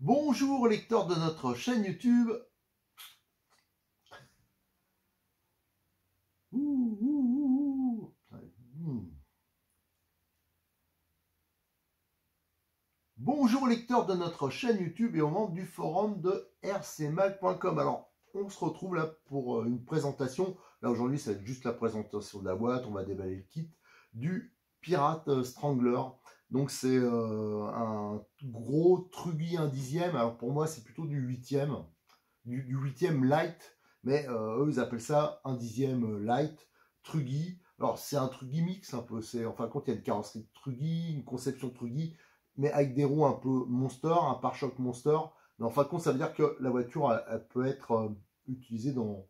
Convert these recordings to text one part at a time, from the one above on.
Bonjour lecteurs de notre chaîne YouTube Bonjour lecteurs de notre chaîne YouTube et au membre du forum de rcmac.com. Alors, on se retrouve là pour euh, une présentation. Là aujourd'hui, c'est juste la présentation de la boîte. On va déballer le kit du Pirate Strangler. Donc c'est euh, un gros trubi un dixième. Alors pour moi, c'est plutôt du huitième, du, du huitième light mais euh, eux, ils appellent ça un dixième euh, light, truggy. Alors, c'est un truggy mix un peu. C'est, en fin de compte, il y a une carrosserie de une conception de mais avec des roues un peu monster, un pare-choc monster. Mais en fin de compte, ça veut dire que la voiture, elle, peut être euh, utilisée dans,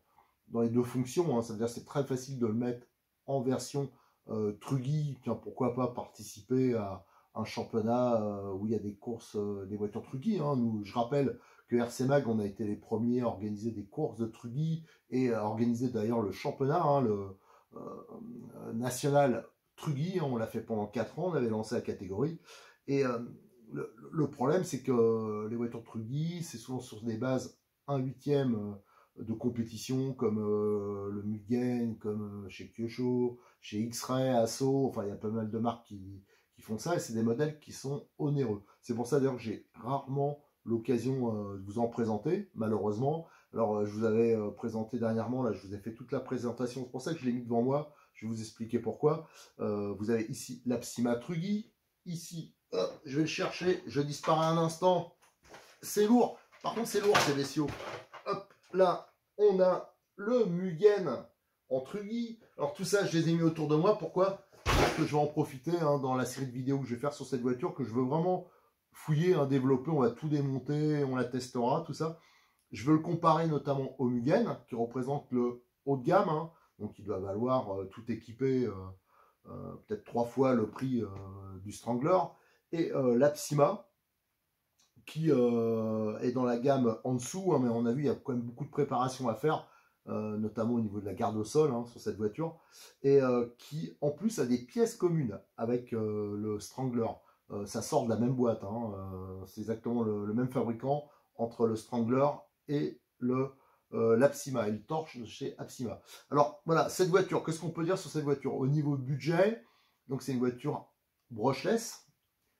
dans les deux fonctions. Hein. Ça veut dire que c'est très facile de le mettre en version truggy. Tiens, pourquoi pas participer à un championnat où il y a des courses, des voitures truggy. Hein. Nous, je rappelle que RC Mag, on a été les premiers à organiser des courses de Trugy, et à organiser d'ailleurs le championnat hein, le, euh, national Trugy, On l'a fait pendant 4 ans, on avait lancé la catégorie. Et euh, le, problème, c'est que les voitures Trugy, c'est souvent sur des bases 1 huitième euh, de compétition comme le Mugen, comme chez Kyosho, chez X-Ray, Asso, enfin il y a pas mal de marques qui, qui font ça et c'est des modèles qui sont onéreux. C'est pour ça d'ailleurs que j'ai rarement l'occasion euh, de vous en présenter, malheureusement. Alors, euh, je vous avais euh, présenté dernièrement, là, je vous ai fait toute la présentation. C'est pour ça que je l'ai mis devant moi. Je vais vous expliquer pourquoi. vous avez ici trugui, Ici, je vais le chercher. Je disparais un instant. C'est lourd. Par contre, c'est lourd, ces bestiaux. Hop, là, on a le Mugen en Alors, tout ça, je les ai mis autour de moi. Pourquoi Parce que je vais en profiter hein, dans la série de vidéos que je vais faire sur cette voiture, que je veux vraiment fouiller un hein, on va tout démonter, on la testera, tout ça. Je veux le comparer notamment au Mugen, qui représente le haut de gamme, hein. donc il doit valoir euh, tout équipé euh, euh, peut-être trois fois le prix du Strangler, et l'Apsima, qui est dans la gamme en dessous, hein, mais on a vu, il y a quand même beaucoup de préparation à faire, notamment au niveau de la garde au sol sur cette voiture, et qui en plus a des pièces communes avec le Strangler. Euh, ça sort de la même boîte. Hein, euh, c'est exactement le, même fabricant entre le Strangler et le euh, l'Apsima et le Torche chez Apsima. Alors voilà, cette voiture, qu'est-ce qu'on peut dire sur cette voiture Au niveau budget, donc c'est une voiture brushless.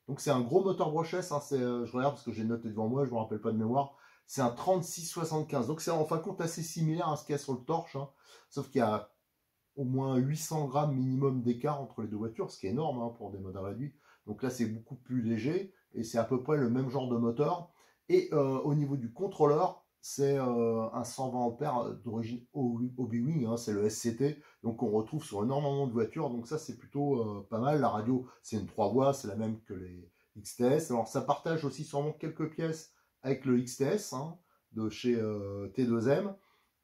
Donc c'est un gros moteur brushless, hein, je regarde parce que j'ai noté devant moi, je ne me rappelle pas de mémoire. C'est un 3675, donc c'est en fin de compte assez similaire à ce qu'il y a sur le Torche, hein. sauf qu'il y a au moins 800 grammes minimum d'écart entre les deux voitures, ce qui est énorme pour des modèles réduits. Donc là, c'est beaucoup plus léger et c'est à peu près le même genre de moteur. Et euh, au niveau du contrôleur, c'est euh, un 120 ampères d'origine obi wing hein, c'est le SCT, donc on retrouve sur énormément de voitures, donc ça c'est plutôt euh, pas mal. La radio, c'est une 3 voies, c'est la même que les XTS. Alors ça partage aussi sûrement quelques pièces avec le XTS hein, de chez T2M.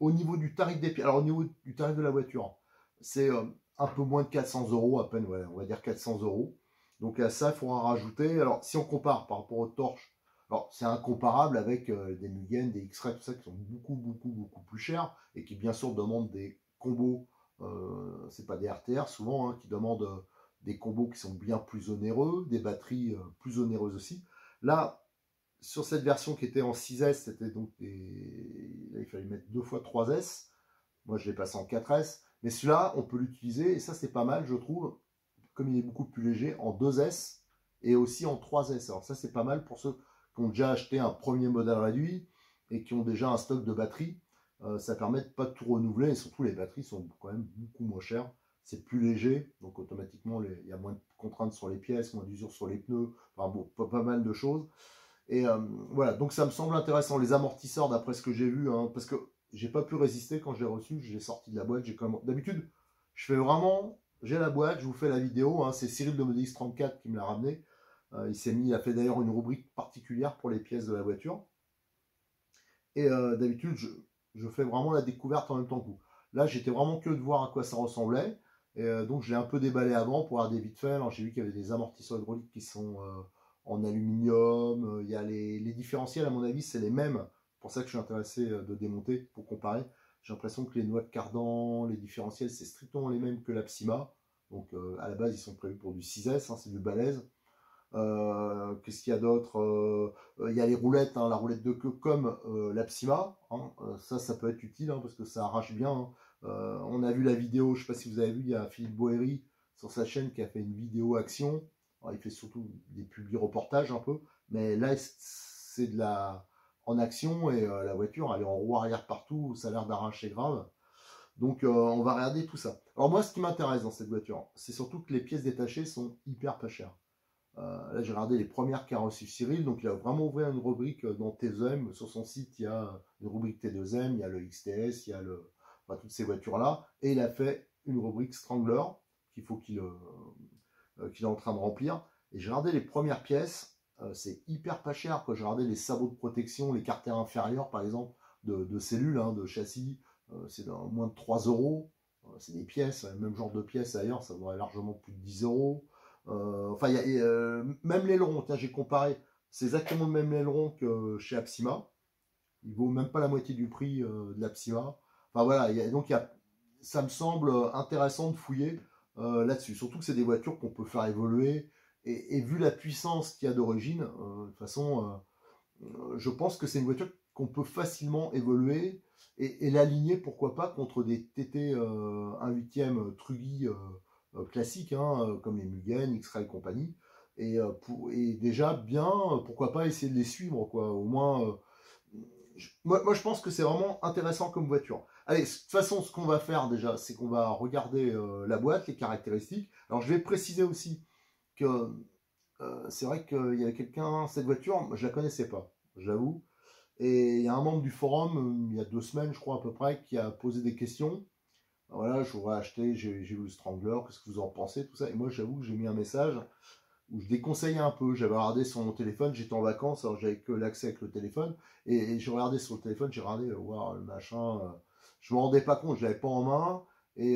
Au niveau du tarif des pièces, alors au niveau du tarif de la voiture, c'est un peu moins de 400 euros à peine, on va dire 400 euros. Donc à ça, il faudra rajouter. Alors si on compare par rapport aux torches, alors c'est incomparable avec euh, des Mugen, des X-Ray, tout ça qui sont beaucoup, beaucoup, beaucoup plus chers et qui bien sûr demandent des combos. Ce euh, c'est pas des RTR souvent, hein, qui demandent euh, des combos qui sont bien plus onéreux, des batteries plus onéreuses aussi. Là, sur cette version qui était en 6S, c'était donc il fallait mettre deux fois 3S. Moi, je l'ai passé en 4S. Mais celui-là, on peut l'utiliser et ça, c'est pas mal, je trouve comme il est beaucoup plus léger, en 2S et aussi en 3S. Alors ça, c'est pas mal pour ceux qui ont déjà acheté un premier modèle réduit et qui ont déjà un stock de batteries. Euh, ça permet de pas tout renouveler et surtout les batteries sont quand même beaucoup moins chères. C'est plus léger, donc automatiquement il y a moins de contraintes sur les pièces, moins d'usure sur les pneus, enfin bon, pas, mal de choses. Et euh, voilà, donc ça me semble intéressant. Les amortisseurs, d'après ce que j'ai vu, hein, parce que j'ai pas pu résister quand j'ai reçu, j'ai sorti de la boîte, j'ai comme D'habitude, je fais vraiment j'ai la boîte, je vous fais la vidéo. Hein. c'est Cyril de Modix 34 qui me l'a ramené. Euh, il s'est mis, il a fait d'ailleurs une rubrique particulière pour les pièces de la voiture. Et euh, d'habitude, je, fais vraiment la découverte en même temps que Là, j'étais vraiment curieux de voir à quoi ça ressemblait. Et euh, donc, je l'ai un peu déballé avant pour avoir des vite faits. J'ai vu qu'il y avait des amortisseurs hydrauliques qui sont en aluminium. Il y a les, les différentiels, à mon avis, c'est les mêmes. C'est pour ça que je suis intéressé de démonter pour comparer. J'ai l'impression que les noix de cardan, les différentiels, c'est strictement les mêmes que la Psyma. Donc euh, à la base, ils sont prévus pour du 6S, hein, c'est du balèze. Euh, qu'est-ce qu'il y a d'autre euh, Il y a les roulettes, hein, la roulette de queue comme la Psyma. Hein. ça, ça peut être utile parce que ça arrache bien. on a vu la vidéo, je ne sais pas si vous avez vu, il y a Philippe Boéry sur sa chaîne qui a fait une vidéo action. il fait surtout des publics reportages un peu, mais là, c'est de la, en action et euh, la voiture elle est en roue arrière partout, ça a l'air d'arracher grave. Donc euh, on va regarder tout ça. Alors moi ce qui m'intéresse dans cette voiture, c'est surtout que les pièces détachées sont hyper pas chères. Euh, là j'ai regardé les premières carrosseries Cyril, donc il a vraiment ouvert une rubrique dans T2M. Sur son site il y a une rubrique T2M, il y a le XTS, il y a le, toutes ces voitures-là. Et il a fait une rubrique Strangler qu'il faut qu'il est en train de remplir. Et j'ai regardé les premières pièces. Euh, c'est hyper pas cher. quand J'ai regardé les sabots de protection, les carters inférieurs, par exemple, de, cellules, hein, de châssis, euh, c'est dans moins de 3 euros. Euh, c'est des pièces, hein, le même genre de pièces ailleurs, ça vaut largement plus de 10 euros. Enfin, y a, même l'aileron, tiens, j'ai comparé, c'est exactement le même l'aileron que chez Apsima. Il vaut même pas la moitié du prix de l'Apsima. Enfin voilà, donc ça me semble intéressant de fouiller là-dessus. Surtout que c'est des voitures qu'on peut faire évoluer, et, vu la puissance qu'il y a d'origine, euh, de façon, euh, je pense que c'est une voiture qu'on peut facilement évoluer et, l'aligner, pourquoi pas, contre des TT 1 euh, huitième Truggy classique hein, comme les Mugen, X-Ray et compagnie. Et, pour, et déjà bien, pourquoi pas essayer de les suivre, quoi. Au moins, moi, moi, je pense que c'est vraiment intéressant comme voiture. Allez, de toute façon, ce qu'on va faire déjà, c'est qu'on va regarder la boîte, les caractéristiques. Alors, je vais préciser aussi que c'est vrai qu'il y a quelqu'un, cette voiture, je la connaissais pas, j'avoue. Et il y a un membre du forum, euh, il y a deux semaines, je crois à peu près, qui a posé des questions. Ben voilà, je voudrais acheter, j'ai vu le Strangler, qu'est-ce que vous en pensez, tout ça. Et moi, j'avoue que j'ai mis un message où je déconseillais un peu. J'avais regardé sur mon téléphone, j'étais en vacances, alors j'avais que l'accès avec le téléphone. Et, j'ai regardé sur le téléphone, j'ai regardé, euh, voir le machin. Euh. je me rendais pas compte, je l'avais pas en main. Et,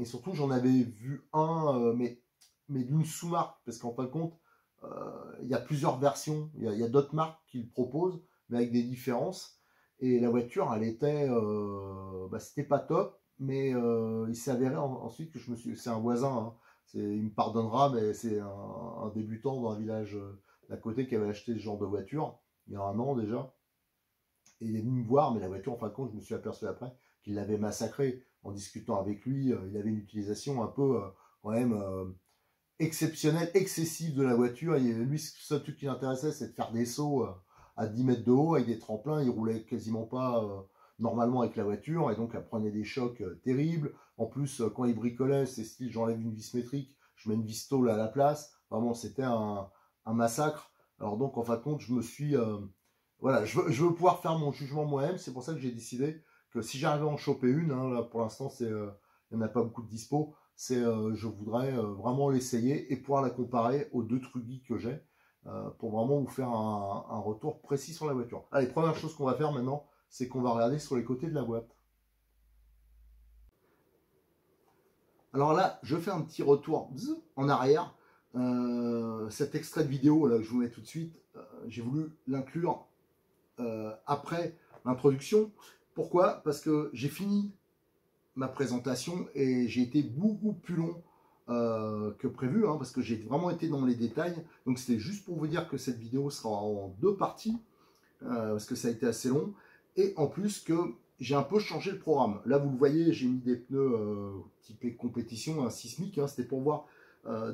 et surtout, j'en avais vu un, mais mais d'une sous-marque, parce qu'en fin de compte, euh, il y a plusieurs versions, il y a, d'autres marques qui le proposent, mais avec des différences. Et la voiture, elle était, euh, bah, c'était pas top, mais euh, il s'est avéré ensuite que je me suis, c'est un voisin, hein, il me pardonnera, mais c'est un, débutant dans le village d'à côté qui avait acheté ce genre de voiture il y a un an déjà. Et il est venu me voir, mais la voiture, en fin de compte, je me suis aperçu après qu'il l'avait massacrée en discutant avec lui. il avait une utilisation un peu, quand même exceptionnel, excessif de la voiture. Et lui, le seul truc qui l'intéressait, c'est de faire des sauts euh, à 10 mètres de haut avec des tremplins. Il roulait quasiment pas euh, normalement avec la voiture et donc elle prenait des chocs euh, terribles. En plus, quand il bricolait, c'est style j'enlève une vis métrique, je mets une vis tôle à la place. Vraiment, c'était un, massacre. Alors donc, en fin de compte, je me suis... voilà, je veux, pouvoir faire mon jugement moi-même. C'est pour ça que j'ai décidé que si j'arrivais à en choper une, hein, là, pour l'instant, il n'y en a pas beaucoup de dispo, c'est euh, je voudrais euh, vraiment l'essayer et pouvoir la comparer aux deux trucs que j'ai euh, pour vraiment vous faire un, retour précis sur la voiture. Allez, première chose qu'on va faire maintenant, c'est qu'on va regarder sur les côtés de la boîte. Alors là, je fais un petit retour en arrière. cet extrait de vidéo là, que je vous mets tout de suite, j'ai voulu l'inclure après l'introduction. Pourquoi Parce que j'ai fini ma présentation et j'ai été beaucoup plus long euh, que prévu, hein, parce que j'ai vraiment été dans les détails. Donc c'était juste pour vous dire que cette vidéo sera en deux parties, euh, parce que ça a été assez long. Et en plus que j'ai un peu changé le programme. Là, vous le voyez, j'ai mis des pneus euh, type compétition, un hein, sismique, hein, c'était pour voir.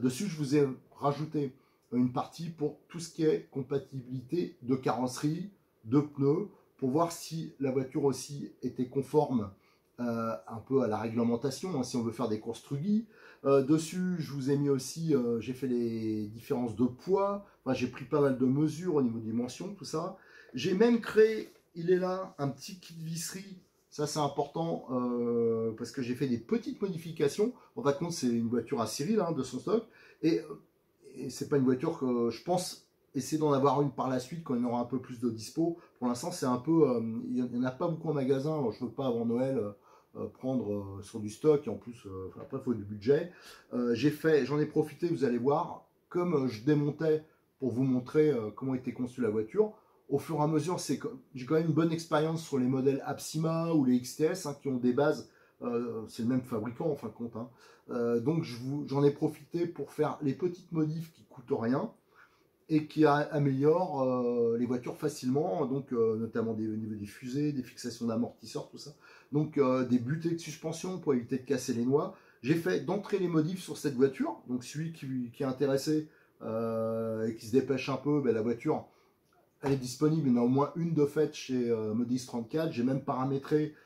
dessus, je vous ai rajouté une partie pour tout ce qui est compatibilité de carrosserie, de pneus, pour voir si la voiture aussi était conforme euh, un peu à la réglementation, hein, si on veut faire des courses euh, dessus, je vous ai mis aussi, euh, j'ai fait les différences de poids, j'ai pris pas mal de mesures au niveau des dimensions, tout ça. J'ai même créé, il est là, un petit kit visserie. Ça, c'est important parce que j'ai fait des petites modifications. En fait, c'est une voiture à Cyril hein, de son stock. Et, et c'est pas une voiture que je pense essayer d'en avoir une par la suite quand il y aura un peu plus de dispo. Pour l'instant, c'est un peu, euh, il n'y en a pas beaucoup en magasin, je ne veux pas avant Noël euh, euh, prendre sur du stock, et en plus, après, il faut du budget. j'ai fait, j'en ai profité, vous allez voir, comme je démontais pour vous montrer comment était conçue la voiture, au fur et à mesure, c'est j'ai quand même une bonne expérience sur les modèles Apsima ou les XTS hein, qui ont des bases c'est le même fabricant en fin de compte. Hein. donc j'en ai profité pour faire les petites modifs qui coûtent rien, et qui améliore euh, les voitures facilement, donc euh, notamment des, au niveau des fusées, des fixations d'amortisseurs, tout ça. Donc euh, des butées de suspension pour éviter de casser les noix. J'ai fait d'entrer les modifs sur cette voiture, donc celui qui, est intéressé et qui se dépêche un peu, ben, la voiture elle est disponible, il y en a au moins une de fait chez Modis 34. J'ai même paramétré,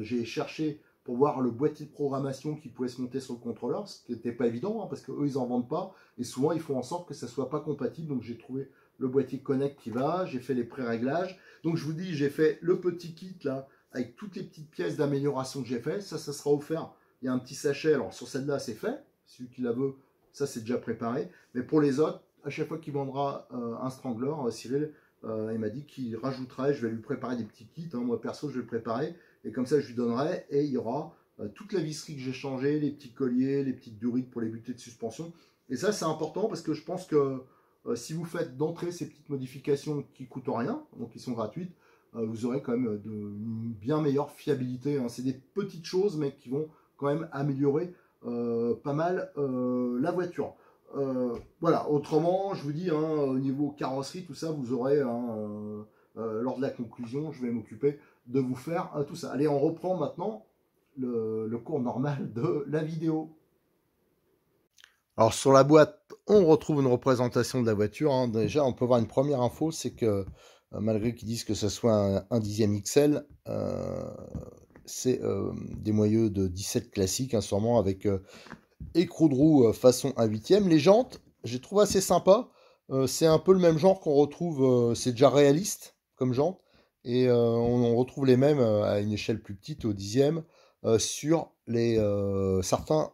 j'ai cherché pour voir le boîtier de programmation qui pouvait se monter sur le contrôleur, ce qui n'était pas évident, hein, parce qu'eux, ils n'en vendent pas, et souvent, ils font en sorte que ça ne soit pas compatible. Donc, j'ai trouvé le boîtier Connect qui va, j'ai fait les pré-réglages. Donc, je vous dis, j'ai fait le petit kit, là, avec toutes les petites pièces d'amélioration que j'ai fait. Ça, ça sera offert. Il y a un petit sachet. Alors, sur celle-là, c'est fait. Celui qui la veut, ça, c'est déjà préparé. Mais pour les autres, à chaque fois qu'il vendra euh, un strangler, euh, Cyril, euh, il m'a dit qu'il rajouterait. Je vais lui préparer des petits kits. Hein. Moi, perso, je vais le préparer. Et comme ça, je lui donnerai et il y aura euh, toute la visserie que j'ai changée, les petits colliers, les petites durites pour les butées de suspension. Et ça, c'est important parce que je pense que euh, si vous faites d'entrée ces petites modifications qui coûtent rien, donc qui sont gratuites, euh, vous aurez quand même de, une bien meilleure fiabilité. Hein. C'est des petites choses, mais qui vont quand même améliorer pas mal la voiture. voilà, autrement, je vous dis, hein, au niveau carrosserie, tout ça, vous aurez, hein, lors de la conclusion, je vais m'occuper de vous faire euh, tout ça. Allez, on reprend maintenant le, cours normal de la vidéo. Alors sur la boîte, on retrouve une représentation de la voiture. Hein. Déjà, on peut voir une première info, c'est que euh, malgré qu'ils disent que ce soit un, dixième XL, euh, c'est des moyeux de 17 classiques, hein, sûrement avec écrou de roue façon 1 huitième. Les jantes, j'ai trouvé assez sympa. c'est un peu le même genre qu'on retrouve, c'est déjà réaliste comme jante. Et on, en retrouve les mêmes à une échelle plus petite, au dixième, sur les certains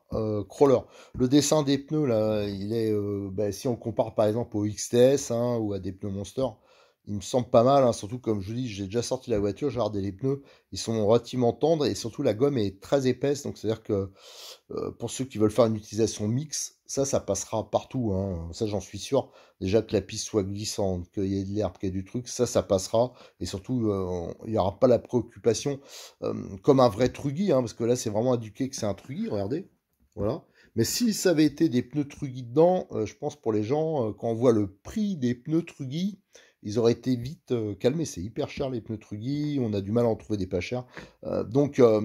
crawlers. Le dessin des pneus, là, il est, bah, si on compare par exemple au XTS hein, ou à des pneus Monster, il me semble pas mal, hein, surtout comme je vous dis, j'ai déjà sorti la voiture, j'ai regardé les pneus, ils sont relativement tendres et surtout la gomme est très épaisse, donc c'est-à-dire que euh, pour ceux qui veulent faire une utilisation mixte, ça, ça passera partout, hein, ça j'en suis sûr, déjà que la piste soit glissante, qu'il y ait de l'herbe, qu'il y ait du truc, ça, ça passera et surtout, euh, il n'y aura pas la préoccupation comme un vrai truggy, hein, parce que là c'est vraiment indiqué que c'est un truggy, regardez, voilà. Mais si ça avait été des pneus truggy dedans, euh, je pense pour les gens, quand on voit le prix des pneus truggy, ils auraient été vite euh, calmés. C'est hyper cher les pneus Truggy, on a du mal à en trouver des pas chers. Euh, donc euh,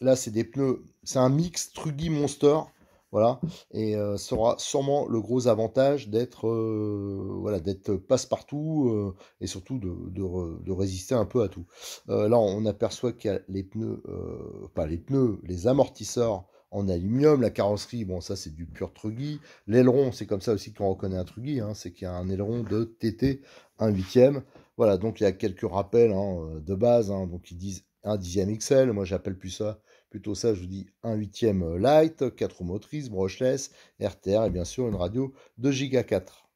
là, c'est des pneus, c'est un mix Truggy Monster. Voilà, et sera sûrement le gros avantage d'être voilà d'être passe-partout et surtout de, résister un peu à tout. là, on aperçoit que les pneus, pas les pneus, les amortisseurs en aluminium. La carrosserie, bon, ça c'est du pur trugui L'aileron, c'est comme ça aussi qu'on reconnaît un trugui hein. c'est qu'il y a un aileron de TT 1 huitième. Voilà, donc il y a quelques rappels hein, euh, de base. Hein. donc ils disent un dixième XL. Moi, j'appelle plus ça, plutôt ça, je vous dis un huitième euh, light, 4 motrices, brushless, RTR et bien sûr une radio de giga 4.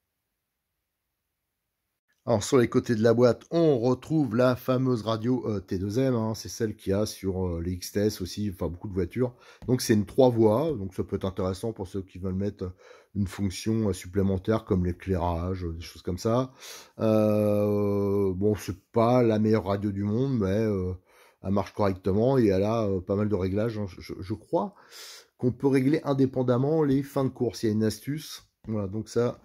Alors sur les côtés de la boîte, on retrouve la fameuse radio euh, T2M, hein. c'est celle qui a sur euh, les XTS aussi, enfin beaucoup de voitures. Donc c'est une trois voies, donc ça peut être intéressant pour ceux qui veulent mettre une fonction euh, supplémentaire comme l'éclairage, des choses comme ça. bon, c'est pas la meilleure radio du monde, mais elle marche correctement et elle a pas mal de réglages, hein, je, je, crois, qu'on peut régler indépendamment les fins de course. Il y a une astuce. Voilà, donc ça.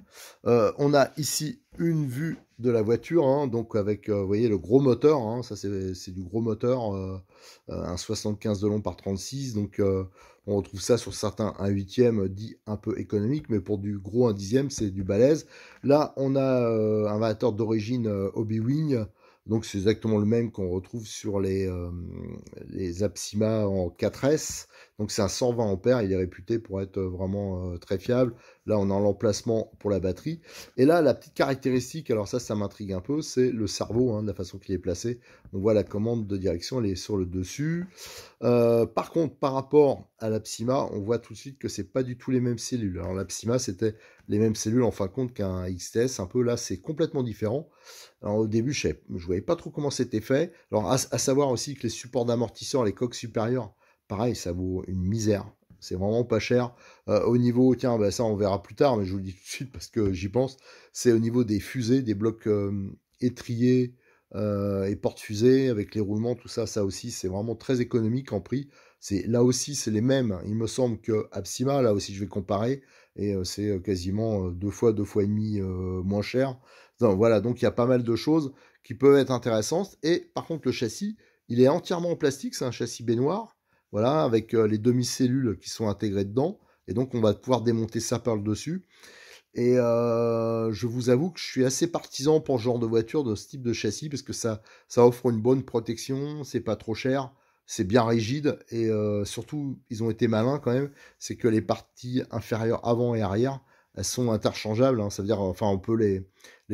on a ici une vue de la voiture, hein, donc avec, euh, vous voyez, le gros moteur, hein, ça c'est du gros moteur, euh, euh, un 75 de long par 36, donc on retrouve ça sur certains 1 8e dit un peu économique, mais pour du gros 1 dixième, c'est du balèze. Là, on a un variateur d'origine Obi-Wing, donc c'est exactement le même qu'on retrouve sur les, les Apsima en 4S, donc c'est un 120 a il est réputé pour être euh, vraiment euh, très fiable. Là, on a l'emplacement pour la batterie. Et là, la petite caractéristique, alors ça, ça m'intrigue un peu, c'est le cerveau, hein, de la façon qu'il est placé. On voit la commande de direction, elle est sur le dessus. Euh, par contre, par rapport à la Psima, on voit tout de suite que c'est pas du tout les mêmes cellules. Alors la Psima c'était les mêmes cellules en fin de compte qu'un XTS, un peu là, c'est complètement différent. Alors au début, je ne voyais pas trop comment c'était fait. Alors à, à savoir aussi que les supports d'amortisseurs, les coques supérieures, Pareil, ça vaut une misère. C'est vraiment pas cher. Euh, au niveau, tiens, bah, ça on verra plus tard, mais je vous le dis tout de suite parce que j'y pense. C'est au niveau des fusées, des blocs euh, étriers euh, et porte-fusées avec les roulements, tout ça, ça aussi, c'est vraiment très économique en prix. C'est là aussi, c'est les mêmes. Il me semble que Absima, là aussi, je vais comparer et c'est quasiment deux fois, deux fois et demi moins cher. Donc, voilà, donc il y a pas mal de choses qui peuvent être intéressantes. Et par contre, le châssis, il est entièrement en plastique, c'est un châssis baignoire voilà, avec euh, les demi-cellules qui sont intégrées dedans. Et donc, on va pouvoir démonter ça par le dessus. Et euh, je vous avoue que je suis assez partisan pour ce genre de voiture, de ce type de châssis, parce que ça, offre une bonne protection, c'est pas trop cher, c'est bien rigide, et euh, surtout, ils ont été malins quand même, c'est que les parties inférieures avant et arrière, elles sont interchangeables, hein. ça veut dire, enfin, on peut les,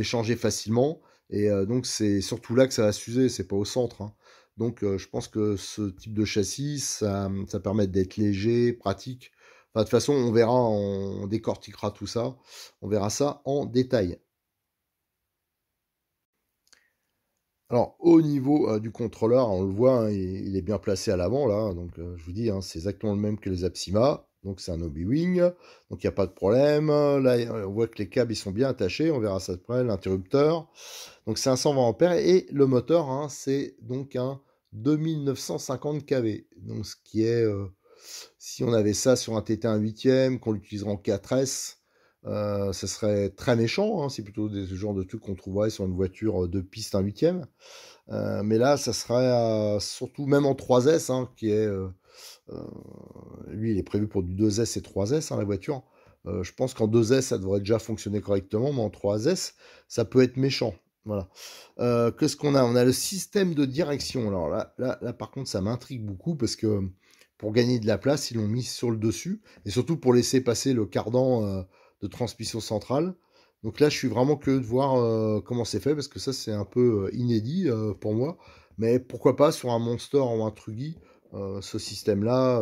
changer facilement, et donc c'est surtout là que ça va s'user, c'est pas au centre. Hein. Donc euh, je pense que ce type de châssis, ça, permet d'être léger, pratique. de toute façon, on verra, on décortiquera tout ça. On verra ça en détail. Alors au niveau euh, du contrôleur, on le voit, hein, il, est bien placé à l'avant là. Donc euh, je vous dis, hein, c'est exactement le même que les Apsima. Donc c'est un Obi-Wing, donc il n'y a pas de problème. Là, on voit que les câbles ils sont bien attachés. On verra ça de près. L'interrupteur, donc c'est un 120 ampères et le moteur, hein, c'est donc un 2950 kV. Donc ce qui est, euh, si on avait ça sur un TT1 8ème, qu'on l'utiliserait en 4S, euh, ça serait très méchant. Hein. C'est plutôt des, ce genre de truc qu'on trouverait sur une voiture euh, de piste 1 8ème. Euh, mais là, ça serait surtout même en 3S, hein, qui est. lui, il est prévu pour du 2S et 3S, hein, la voiture. je pense qu'en 2S, ça devrait déjà fonctionner correctement, mais en 3S, ça peut être méchant. Voilà. Euh, qu'est-ce qu'on a On a le système de direction. Alors là, là, par contre, ça m'intrigue beaucoup parce que euh, pour gagner de la place, ils l'ont mis sur le dessus et surtout pour laisser passer le cardan euh, de transmission centrale. Donc là, je suis vraiment curieux de voir comment c'est fait parce que ça, c'est un peu inédit pour moi. Mais pourquoi pas sur un Monster ou un Trugi, ce système-là,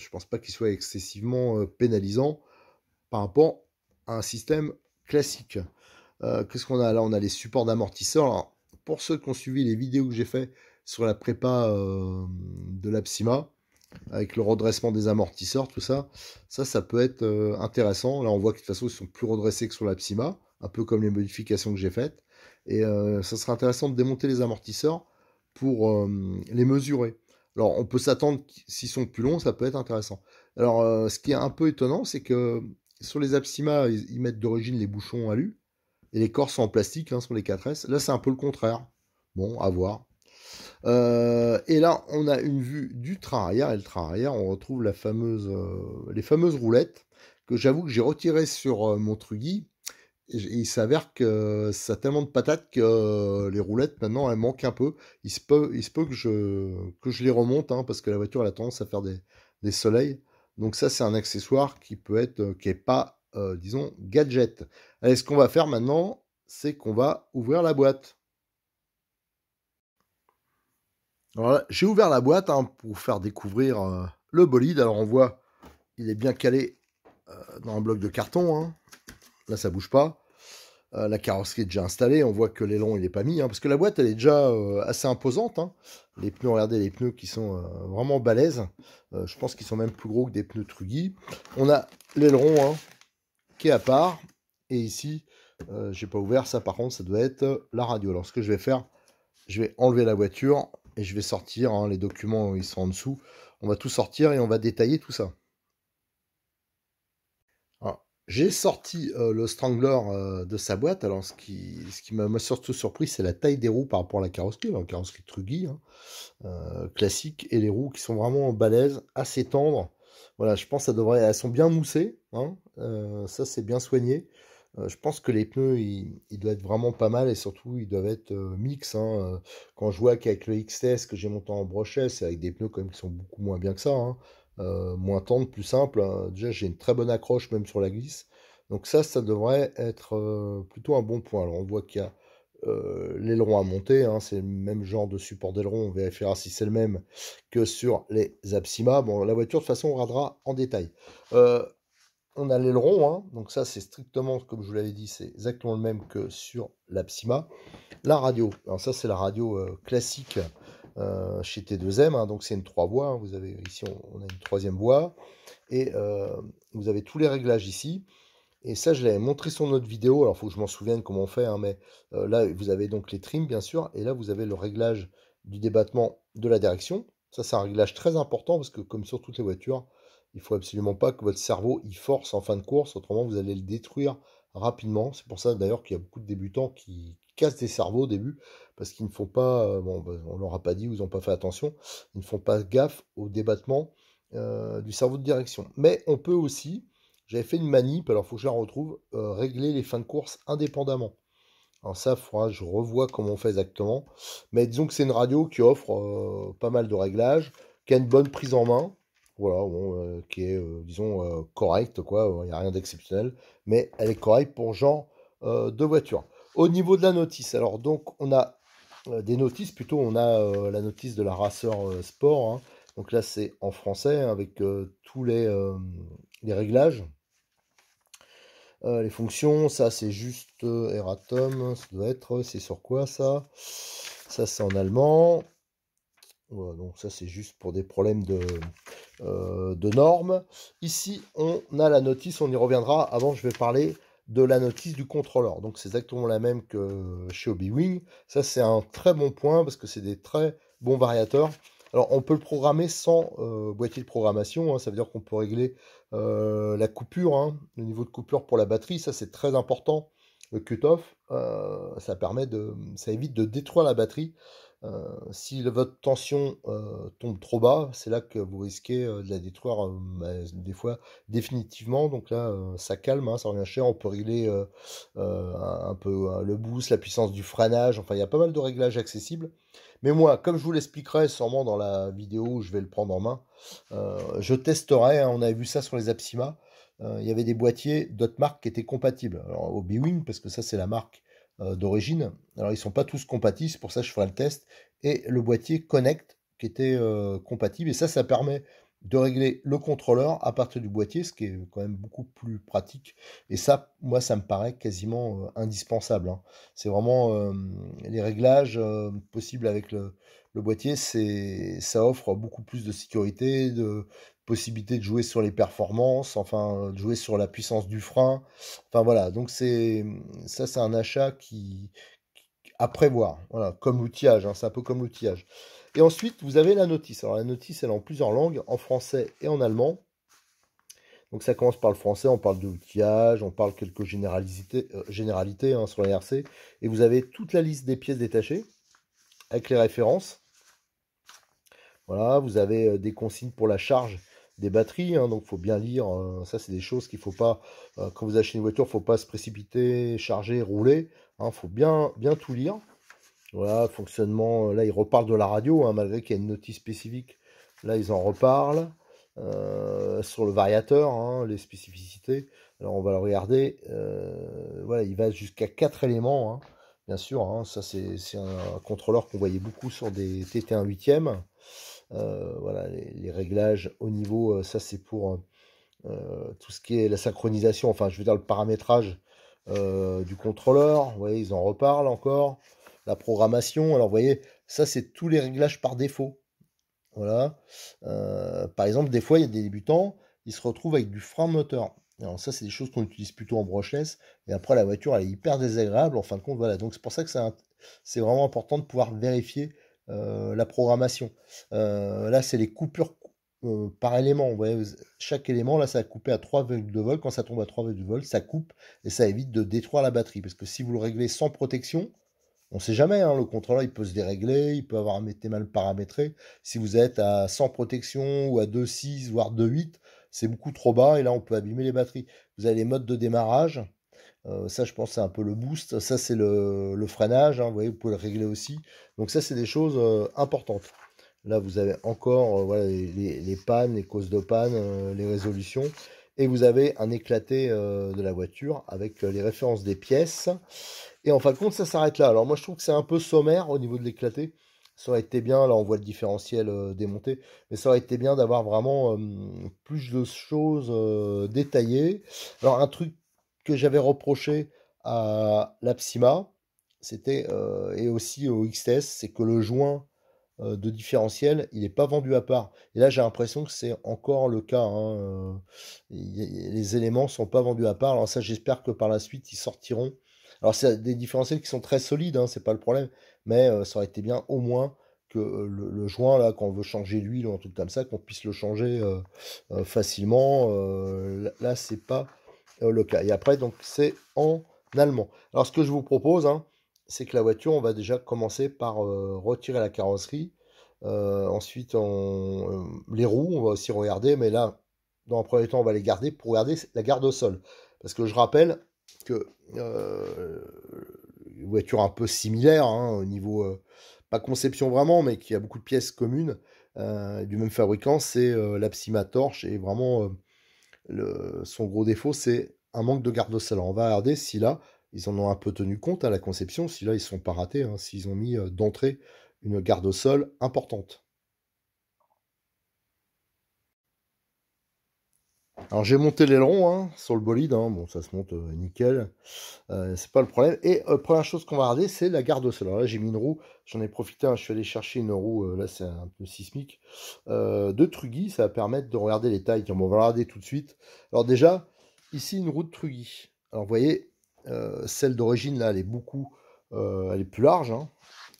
je pense pas qu'il soit excessivement pénalisant par rapport à un système classique. Euh, qu'est-ce qu'on a là On a les supports d'amortisseurs. Pour ceux qui ont suivi les vidéos que j'ai fait sur la prépa euh, de l'Apsima, avec le redressement des amortisseurs, tout ça, ça, ça peut être euh, intéressant. Là, on voit que de toute façon, ils sont plus redressés que sur l'Apsima, un peu comme les modifications que j'ai faites. Et ça sera intéressant de démonter les amortisseurs pour les mesurer. Alors, on peut s'attendre s'ils sont plus longs, ça peut être intéressant. Alors, ce qui est un peu étonnant, c'est que sur les Apsima, ils, mettent d'origine les bouchons alu. Et les corps sont en plastique hein, sur les 4S. Là, c'est un peu le contraire. Bon, à voir. Euh, et là, on a une vue du train arrière. Et le train arrière, on retrouve la fameuse, euh, les fameuses roulettes que j'avoue que j'ai retirées sur euh, mon Truggy. il s'avère que ça a tellement de patates que les roulettes, maintenant, elles manquent un peu. Il se peut, que, je, les remonte hein, parce que la voiture, a tendance à faire des, des soleils. Donc ça, c'est un accessoire qui peut être, qui est pas euh, disons, gadget. Allez, ce qu'on va faire maintenant, c'est qu'on va ouvrir la boîte. Alors j'ai ouvert la boîte hein, pour faire découvrir euh, le bolide. Alors on voit, il est bien calé euh, dans un bloc de carton. Hein. Là, ça bouge pas. la carrosserie est déjà installée. On voit que l'aileron, il n'est pas mis. Hein, parce que la boîte, elle est déjà assez imposante. Les pneus, regardez les pneus qui sont vraiment balèzes. je pense qu'ils sont même plus gros que des pneus Truggy. On a l'aileron qui est à part. Et ici, euh, j'ai pas ouvert ça. Par contre, ça doit être la radio. Alors, ce que je vais faire, je vais enlever la voiture et je vais sortir hein, les documents. Ils sont en dessous. On va tout sortir et on va détailler tout ça. J'ai sorti euh, le Strangler euh, de sa boîte. Alors, ce qui, ce qui m'a surtout surpris, c'est la taille des roues par rapport à la carrosserie, la carrosserie Trugy, hein, classique, et les roues qui sont vraiment balèzes, assez tendres. Voilà, je pense que ça devrait, elles sont bien moussées, hein, euh, ça c'est bien soigné. Euh, je pense que les pneus, ils, doivent être vraiment pas mal et surtout, ils doivent être euh, mix. Hein, quand je vois qu'avec le XTS que j'ai monté en brochette, c'est avec des pneus quand même qui sont beaucoup moins bien que ça. Hein. moins tendres, plus simples. Déjà, j'ai une très bonne accroche même sur la glisse. Donc ça, ça devrait être plutôt un bon point. Alors on voit qu'il y a euh, l'aileron à monter, hein, c'est le même genre de support d'aileron, on vérifiera si c'est le même que sur les absima Bon, la voiture, de toute façon, on regardera en détail. Euh, on a l'aileron, hein, donc ça c'est strictement, comme je vous l'avais dit, c'est exactement le même que sur l'absima La radio, ça c'est la radio euh, classique chez T2M, hein, donc c'est une trois voies, vous avez ici on, a une troisième voie, et vous avez tous les réglages ici. Et ça, je l'avais montré sur notre vidéo. Alors, il faut que je m'en souvienne comment on fait. Hein, mais euh, là, vous avez donc les trims, bien sûr. Et là, vous avez le réglage du débattement de la direction. Ça, c'est un réglage très important parce que, comme sur toutes les voitures, il faut absolument pas que votre cerveau y force en fin de course. Autrement, vous allez le détruire rapidement. C'est pour ça, d'ailleurs, qu'il y a beaucoup de débutants qui cassent des cerveaux au début parce qu'ils ne font pas, euh, bon, ben, on leur a pas dit, ils n'ont pas fait attention, ils ne font pas gaffe au débattement euh, du cerveau de direction. Mais on peut aussi j'avais fait une manip, alors il faut que je la retrouve, euh, régler les fins de course indépendamment. Alors ça, je revois comment on fait exactement. Mais disons que c'est une radio qui offre euh, pas mal de réglages, qui a une bonne prise en main, voilà, euh, qui est, disons, correcte, quoi, il n'y a rien d'exceptionnel, mais elle est correcte pour genre de voiture. Au niveau de la notice, alors donc on a des notices, plutôt on a la notice de la Racer Sport, hein. donc là, c'est en français hein, avec tous les, réglages. Euh, les fonctions, ça c'est juste Eratom. Euh, ça doit être, c'est sur quoi ça Ça c'est en allemand. donc ça c'est juste pour des problèmes euh, de, normes. Ici on a la notice, on y reviendra. Avant je vais parler de la notice du contrôleur. Donc c'est exactement la même que chez Obi-Wing. Ça c'est un très bon point parce que c'est des très bons variateurs. Alors on peut le programmer sans boîtier de programmation, hein. ça veut dire qu'on peut régler euh, la coupure, hein, le niveau de coupure pour la batterie, ça c'est très important. Le cut-off, euh, ça permet de, ça évite de détruire la batterie. Euh, si votre tension tombe trop bas, c'est là que vous risquez de la détruire bah, des fois définitivement. Donc là, ça calme, hein, ça revient cher. On peut régler un peu le boost, la puissance du freinage. Enfin, il y a pas mal de réglages accessibles. Mais moi, comme je vous l'expliquerai sûrement dans la vidéo où je vais le prendre en main, euh, je testerai, hein, on avait vu ça sur les Apsima, euh, il y avait des boîtiers d'autres marques qui étaient compatibles. Alors au B-Wing, parce que ça c'est la marque euh, d'origine, alors ils ne sont pas tous compatibles, c'est pour ça que je ferai le test, et le boîtier Connect qui était compatible, et ça ça permet de régler le contrôleur à partir du boîtier, ce qui est quand même beaucoup plus pratique. Et ça, moi, ça me paraît quasiment euh, indispensable. Hein. C'est vraiment euh, les réglages euh, possibles avec le, boîtier, ça offre beaucoup plus de sécurité, de possibilité de jouer sur les performances, enfin de jouer sur la puissance du frein. Enfin voilà, donc c'est ça, c'est un achat qui, à prévoir. Voilà, comme l'outillage, hein. c'est un peu comme l'outillage. Et ensuite, vous avez la notice. Alors la notice, elle est en plusieurs langues, en français et en allemand. Donc ça commence par le français, on parle de l'outillage, on parle quelques euh, généralités, hein, sur la RC. Et vous avez toute la liste des pièces détachées, avec les références. Voilà, vous avez euh, des consignes pour la charge des batteries, hein. donc il faut bien lire. Euh, ça, c'est des choses qu'il ne faut pas, quand vous achetez une voiture, il ne faut pas se précipiter, charger, rouler. Il hein. faut bien, bien tout lire. Voilà, fonctionnement. Euh, là, ils reparlent de la radio, hein, malgré qu'il y ait une notice spécifique. Là, ils en reparlent. Euh, sur le variateur, hein, les spécificités. Alors, on va le regarder. Euh, voilà, il va jusqu'à quatre éléments. Hein, bien sûr, ça, c'est un contrôleur qu'on voyait beaucoup sur des TT1 8e. voilà, les, les, réglages au niveau, ça, c'est pour tout ce qui est la synchronisation, enfin, je veux dire le paramétrage du contrôleur. Vous voyez, ils en reparlent encore la programmation. Alors, vous voyez, ça, c'est tous les réglages par défaut. Voilà. Euh, par exemple, des fois, il y a des débutants, ils se retrouvent avec du frein moteur. Alors ça, c'est des choses qu'on utilise plutôt en brushless. Et après, la voiture, elle est hyper désagréable. En fin de compte, voilà. Donc c'est pour ça que c'est vraiment important de pouvoir vérifier euh, la programmation. Euh, là, c'est les coupures par élément. chaque élément, là, ça a coupé à 3,2 volts. Quand ça tombe à 3,2 volts, ça coupe et ça évite de détruire la batterie. Parce que si vous le réglez sans protection, on ne sait jamais, hein, le contrôleur, il peut se dérégler, il peut avoir un mal paramétré. Si vous êtes à 100 protection ou à 2,6, voire 2,8, c'est beaucoup trop bas et là, on peut abîmer les batteries. Vous avez les modes de démarrage. Euh, ça, je pense, c'est un peu le boost. Ça, c'est le, freinage. Hein, vous voyez, vous pouvez le régler aussi. Donc ça, c'est des choses euh, importantes. Là, vous avez encore euh, les, pannes, les causes de pannes, les résolutions et vous avez un éclaté euh, de la voiture avec euh, les références des pièces. Et en fin de compte, ça s'arrête là. Alors moi, je trouve que c'est un peu sommaire au niveau de l'éclaté. Ça aurait été bien, là on voit le différentiel euh, démonté, mais ça aurait été bien d'avoir vraiment plus de choses détaillées. Alors un truc que j'avais reproché à l'Apsima, c'était, et aussi au XTS, c'est que le joint euh, de différentiel, il n'est pas vendu à part. Et là, j'ai l'impression que c'est encore le cas. Hein, euh, les éléments ne sont pas vendus à part. Alors ça, j'espère que par la suite, ils sortiront. Alors c'est des différentiels qui sont très solides, hein, c'est pas le problème, mais euh, ça aurait été bien au moins que le, joint, là, quand on veut changer l'huile ou un truc comme ça, qu'on puisse le changer facilement. là, c'est pas le cas. Et après, donc, c'est en allemand. Alors ce que je vous propose, hein, c'est que la voiture, on va déjà commencer par euh, retirer la carrosserie. Euh, ensuite, on, euh, les roues, on va aussi regarder, mais là, dans un premier temps, on va les garder pour regarder la garde au sol. Parce que je rappelle que une voiture un peu similaire hein, au niveau, pas conception vraiment, mais qui a beaucoup de pièces communes du même fabricant, c'est la torche Et vraiment, son gros défaut, c'est un manque de garde au sol. On va regarder si là, ils en ont un peu tenu compte à la conception, si là ils ne sont pas ratés, hein, s'ils ont mis euh, d'entrée une garde au sol importante. Alors j'ai monté l'aileron hein, sur le bolide, hein. bon ça se monte euh, nickel, Ce euh, c'est pas le problème. Et première chose qu'on va regarder, c'est la garde au sol. Alors là j'ai mis une roue, j'en ai profité, je suis allé chercher une roue, là c'est un peu sismique, de Truggy, ça va permettre de regarder les tailles. on va regarder tout de suite. Alors déjà, ici une roue de Truggy. Alors vous voyez, euh, celle d'origine, là, elle est beaucoup euh, elle est plus large. Hein,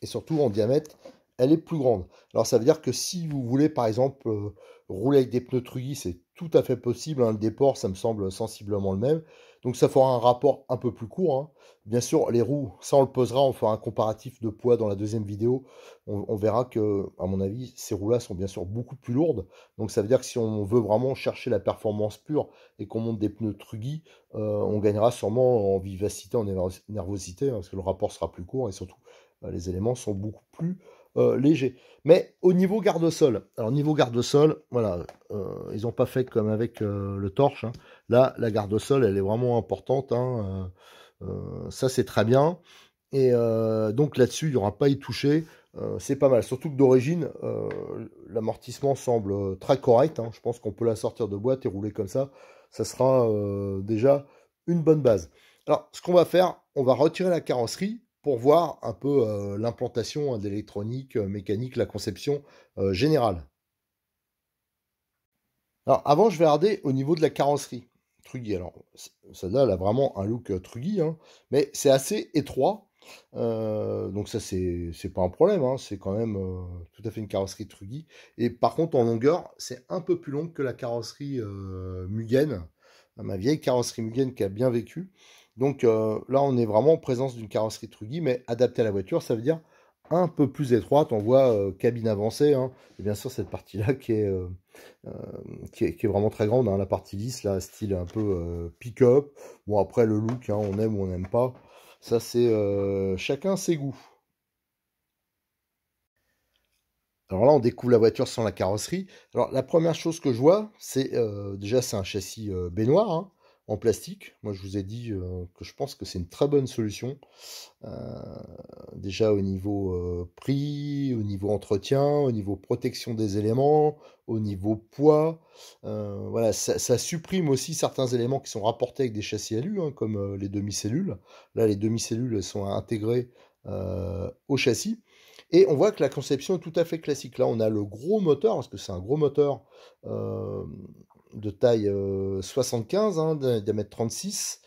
et surtout, en diamètre, elle est plus grande. Alors, ça veut dire que si vous voulez, par exemple, euh, rouler avec des pneus truillis, c'est tout à fait possible. Hein, le déport, ça me semble sensiblement le même. Donc ça fera un rapport un peu plus court. Hein. Bien sûr, les roues, ça on le posera, on fera un comparatif de poids dans la deuxième vidéo. On, verra que, à mon avis, ces roues-là sont bien sûr beaucoup plus lourdes. Donc ça veut dire que si on veut vraiment chercher la performance pure et qu'on monte des pneus trugui, euh, on gagnera sûrement en vivacité, en nervosité, hein, parce que le rapport sera plus court et surtout, euh, les éléments sont beaucoup plus euh, léger. Mais au niveau garde-sol, alors niveau garde-sol, voilà, euh, ils n'ont pas fait comme avec euh, le torche. Hein. Là, la garde-sol, elle est vraiment importante. Hein, ça, c'est très bien. Et donc là-dessus, il n'y aura pas à y toucher. c'est pas mal. Surtout que d'origine, l'amortissement semble très correct. Hein. Je pense qu'on peut la sortir de boîte et rouler comme ça. Ça sera déjà une bonne base. Alors, ce qu'on va faire, on va retirer la carrosserie pour voir un peu euh, l'implantation hein, de l'électronique, euh, mécanique, la conception euh, générale. Alors avant, je vais regarder au niveau de la carrosserie. Trugy, alors celle-là, elle a vraiment un look Trugy, hein, mais c'est assez étroit. donc ça, c'est pas un problème, hein, c'est quand même tout à fait une carrosserie Trugy. Et par contre, en longueur, c'est un peu plus long que la carrosserie Mugen, ma vieille carrosserie Mugen qui a bien vécu. Donc euh, là, on est vraiment en présence d'une carrosserie Truggy, mais adaptée à la voiture, ça veut dire un peu plus étroite. On voit euh, cabine avancée, hein. et bien sûr cette partie-là qui, est, euh, qui, est vraiment très grande, hein. la partie lisse, là, style un peu pick-up. Bon, après le look, hein, on aime ou on n'aime pas. Ça, c'est chacun ses goûts. Alors là, on découvre la voiture sans la carrosserie. Alors la première chose que je vois, c'est déjà c'est un châssis baignoire en plastique. Moi, je vous ai dit euh, que je pense que c'est une très bonne solution. Euh, déjà au niveau euh, prix, au niveau entretien, au niveau protection des éléments, au niveau poids. voilà, ça, supprime aussi certains éléments qui sont rapportés avec des châssis alu, hein, comme les demi-cellules. Là, les demi-cellules sont intégrées au châssis. Et on voit que la conception est tout à fait classique. Là, on a le gros moteur, parce que c'est un gros moteur de taille 75, de diamètre 36.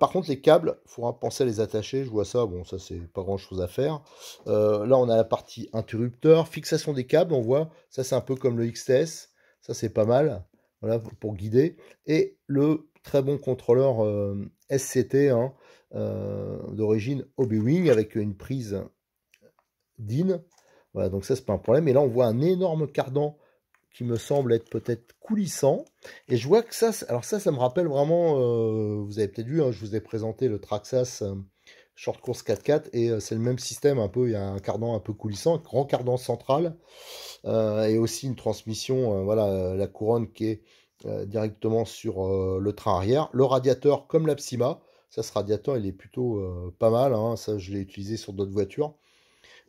par contre, les câbles, il faudra penser à les attacher. Je vois ça, bon, ça c'est pas grand chose à faire. là, on a la partie interrupteur, fixation des câbles, on voit. Ça, c'est un peu comme le XTS. Ça, c'est pas mal. Voilà, pour guider. Et le très bon contrôleur SCT hein, d'origine Obi-Wing avec une prise DIN. Voilà, donc ça, c'est pas un problème. Et là, on voit un énorme cardan qui me semble être peut-être coulissant. Et je vois que ça, alors ça, ça me rappelle vraiment, euh, vous avez peut-être vu, hein, je vous ai présenté le Traxas euh, Short Course 4x4, et euh, c'est le même système un peu, il y a un cardan un peu coulissant, grand cardan central, et aussi une transmission, voilà, la couronne qui est directement sur le train arrière. Le radiateur, comme la Psima, ça ce radiateur, il est plutôt pas mal, hein, ça je l'ai utilisé sur d'autres voitures.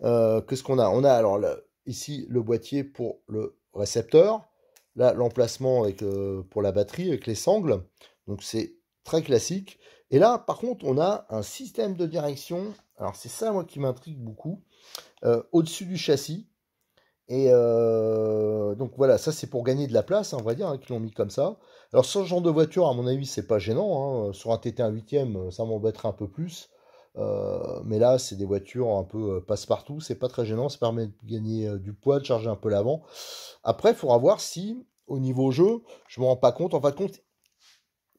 Qu'est-ce qu'on a On a alors là, ici le boîtier pour le récepteur. Là, l'emplacement avec, euh, pour la batterie avec les sangles. Donc, c'est très classique. Et là, par contre, on a un système de direction. Alors, c'est ça, moi, qui m'intrigue beaucoup. Euh, au-dessus du châssis. Et euh, donc voilà, ça c'est pour gagner de la place, hein, on va dire, hein, qu'ils l'ont mis comme ça. Alors ce genre de voiture, à mon avis, c'est pas gênant. Hein. Sur un TT1 8ème, ça m'embêterait un peu plus. Euh, mais là, c'est des voitures un peu euh, passe-partout, c'est pas très gênant, ça permet de gagner euh, du poids, de charger un peu l'avant. Après, il faudra voir si, au niveau jeu, je me rends pas compte. En fin de compte,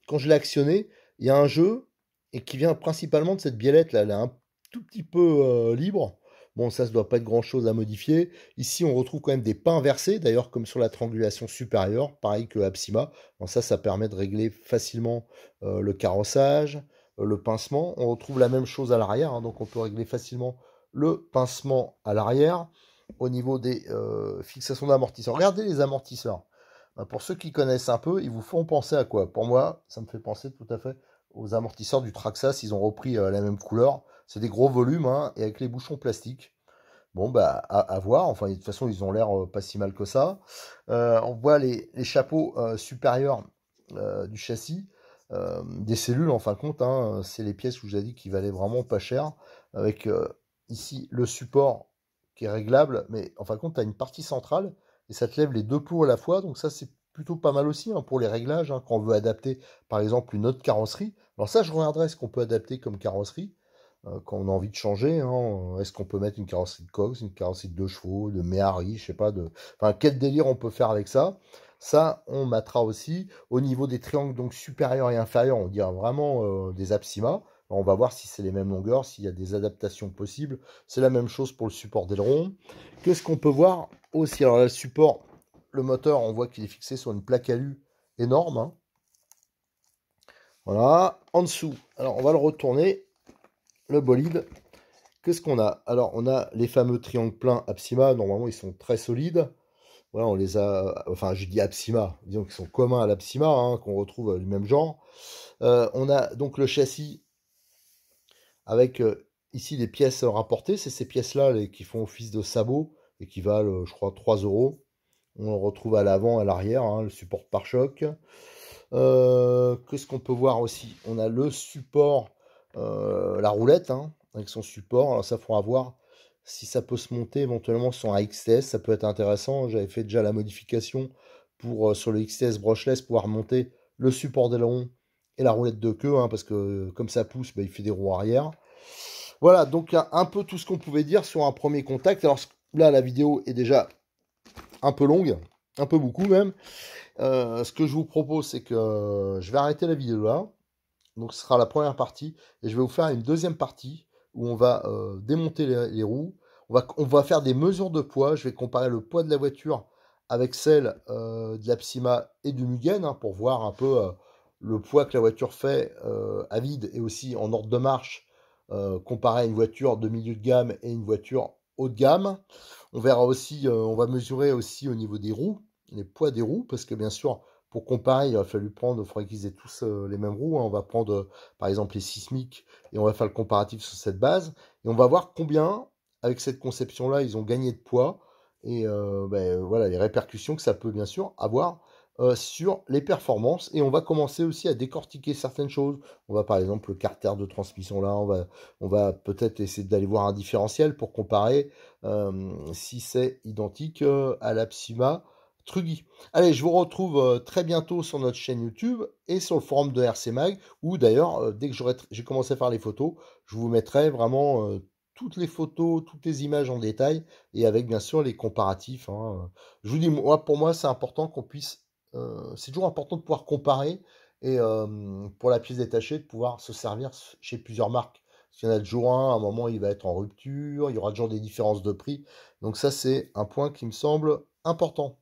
quand je l'ai actionné, il y a un jeu et qui vient principalement de cette biellette là, elle est un tout petit peu libre. Bon, ça, ne doit pas être grand-chose à modifier. Ici, on retrouve quand même des pins versés, d'ailleurs, comme sur la triangulation supérieure, pareil que Absima. Bon, ça, ça permet de régler facilement le carrossage le pincement. On retrouve la même chose à l'arrière, hein, donc on peut régler facilement le pincement à l'arrière au niveau des euh, fixations d'amortisseurs. Regardez les amortisseurs. Bah, pour ceux qui connaissent un peu, ils vous font penser à quoi Pour moi, ça me fait penser tout à fait aux amortisseurs du Traxas. Ils ont repris euh, la même couleur. C'est des gros volumes hein, et avec les bouchons plastiques. Bon, bah, à, voir. Enfin, de toute façon, ils ont l'air euh, pas si mal que ça. on voit les chapeaux supérieurs du châssis euh, des cellules en fin de compte. Hein, euh, c'est les pièces où j'ai dit qui valaient vraiment pas cher, avec euh, ici le support qui est réglable, mais en fin de compte, tu as une partie centrale et ça te lève les deux plots à la fois, donc ça c'est plutôt pas mal aussi hein, pour les réglages, hein, quand on veut adapter par exemple une autre carrosserie. Alors ça, je regarderai ce qu'on peut adapter comme carrosserie quand on a envie de changer. Est-ce qu'on peut mettre une carrosserie de cox, une carrosserie de chevaux, de Méhari, je sais pas, de... Enfin, quel délire on peut faire avec ça ça, on matera aussi au niveau des triangles donc supérieurs et inférieurs, on dira vraiment euh, des absimas. On va voir si c'est les mêmes longueurs, s'il y a des adaptations possibles. C'est la même chose pour le support d'aileron. Qu'est-ce qu'on peut voir aussi Alors le support, le moteur, on voit qu'il est fixé sur une plaque alu énorme. Hein. Voilà, en dessous. Alors on va le retourner, le bolide. Qu'est-ce qu'on a Alors on a les fameux triangles pleins Apsima, normalement ils sont très solides on les a, enfin je dis Apsima, disons qu'ils sont communs à l'Apsima, hein, qu'on retrouve euh, du même genre. Euh, on a donc le châssis avec euh, ici les pièces rapportées, c'est ces pièces-là qui font office de sabot et qui valent, je crois, 3 euros. On le retrouve à l'avant, à l'arrière, hein, le support par choc. Qu'est-ce qu'on peut voir aussi On a le support, la roulette, hein, avec son support. Alors ça, faudra voir si ça peut se monter éventuellement sur un XTS, ça peut être intéressant. J'avais fait déjà la modification pour euh, sur le XTS brushless pouvoir monter le support d'aileron et la roulette de queue, hein, parce que euh, comme ça pousse, bah, il fait des roues arrière. Voilà, donc un, peu tout ce qu'on pouvait dire sur un premier contact. Alors là, la vidéo est déjà un peu longue, un peu beaucoup même. Euh, ce que je vous propose, c'est que je vais arrêter la vidéo là. Donc ce sera la première partie. Et je vais vous faire une deuxième partie où on va euh, démonter les, roues, on va, faire des mesures de poids. Je vais comparer le poids de la voiture avec celle euh, de la Psima et de Mugen hein, pour voir un peu euh, le poids que la voiture fait à vide et aussi en ordre de marche comparé à une voiture de milieu de gamme et une voiture haut de gamme. On verra aussi, on va mesurer aussi au niveau des roues, les poids des roues parce que bien sûr pour comparer, il aurait fallu prendre, il faudrait qu'ils aient tous euh, les mêmes roues. Hein. On va prendre, euh, par exemple, les sismiques et on va faire le comparatif sur cette base. Et on va voir combien, avec cette conception-là, ils ont gagné de poids. Et euh, ben, voilà les répercussions que ça peut bien sûr avoir sur les performances et on va commencer aussi à décortiquer certaines choses. On va par exemple le carter de transmission là, on va, on va peut-être essayer d'aller voir un différentiel pour comparer si c'est identique à la Psima trugui Allez, je vous retrouve euh, très bientôt sur notre chaîne YouTube et sur le forum de RC Mag, où d'ailleurs, euh, dès que j'ai commencé à faire les photos, je vous mettrai vraiment euh, toutes les photos, toutes les images en détail, et avec bien sûr les comparatifs. Hein. Je vous dis, moi, pour moi, c'est important qu'on puisse... c'est toujours important de pouvoir comparer, et pour la pièce détachée, de pouvoir se servir chez plusieurs marques. S'il y en a toujours un, à un moment, il va être en rupture, il y aura toujours des différences de prix. Donc ça, c'est un point qui me semble important.